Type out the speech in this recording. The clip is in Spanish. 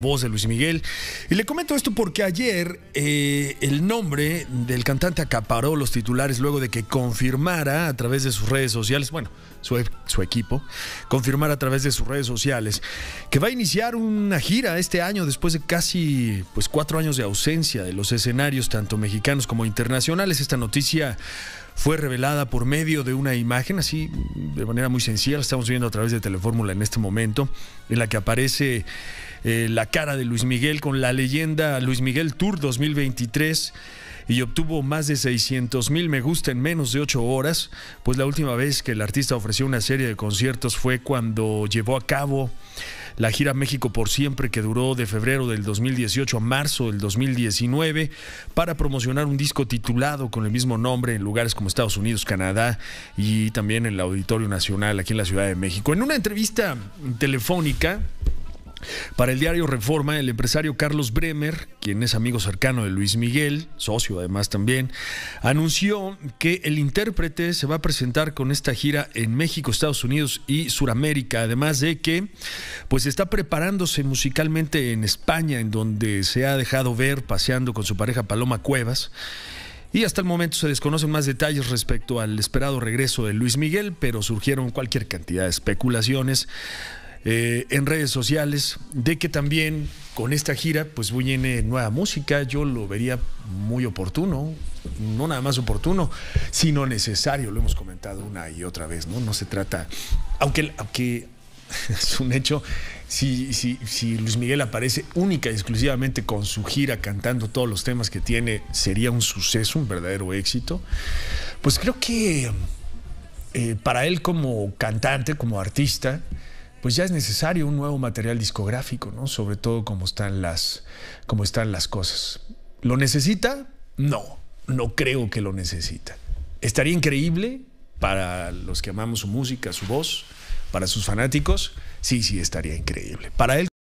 voz de Luis Miguel. Y le comento esto porque ayer eh, el nombre del cantante acaparó los titulares luego de que confirmara a través de sus redes sociales, bueno, su, e-, su equipo, confirmara a través de sus redes sociales que va a iniciar una gira este año después de casi pues, cuatro años de ausencia de los escenarios tanto mexicanos como internacionales. Esta noticia fue revelada por medio de una imagen, así de manera muy sencilla, estamos viendo a través de Telefórmula en este momento, en la que aparece eh, la cara de Luis Miguel con la leyenda Luis Miguel Tour 2023 y obtuvo más de 600 mil me gusta en menos de 8 horas, pues la última vez que el artista ofreció una serie de conciertos fue cuando llevó a cabo la gira México por siempre que duró de febrero del 2018 a marzo del 2019 para promocionar un disco titulado con el mismo nombre en lugares como Estados Unidos, Canadá y también en el Auditorio Nacional aquí en la Ciudad de México. En una entrevista telefónica, para el diario Reforma, el empresario Carlos Bremer, quien es amigo cercano de Luis Miguel, socio además también, anunció que el intérprete se va a presentar con esta gira en México, Estados Unidos y Suramérica, además de que pues está preparándose musicalmente en España, en donde se ha dejado ver paseando con su pareja Paloma Cuevas. Y hasta el momento se desconocen más detalles respecto al esperado regreso de Luis Miguel, pero surgieron cualquier cantidad de especulaciones eh, en redes sociales de que también con esta gira pues viene nueva música. Yo lo vería muy oportuno, no nada más oportuno, sino necesario. Lo hemos comentado una y otra vez, ¿no? No se trata, aunque, aunque es un hecho. Si, Luis Miguel aparece única y exclusivamente con su gira cantando todos los temas que tiene, sería un suceso, un verdadero éxito. Pues creo que eh, para él como cantante, como artista, pues ya es necesario un nuevo material discográfico, ¿no? Sobre todo como están las, están las cosas. ¿Lo necesita? No, no creo que lo necesita. Estaría increíble para los que amamos su música, su voz, para sus fanáticos. Sí, sí, estaría increíble. Para él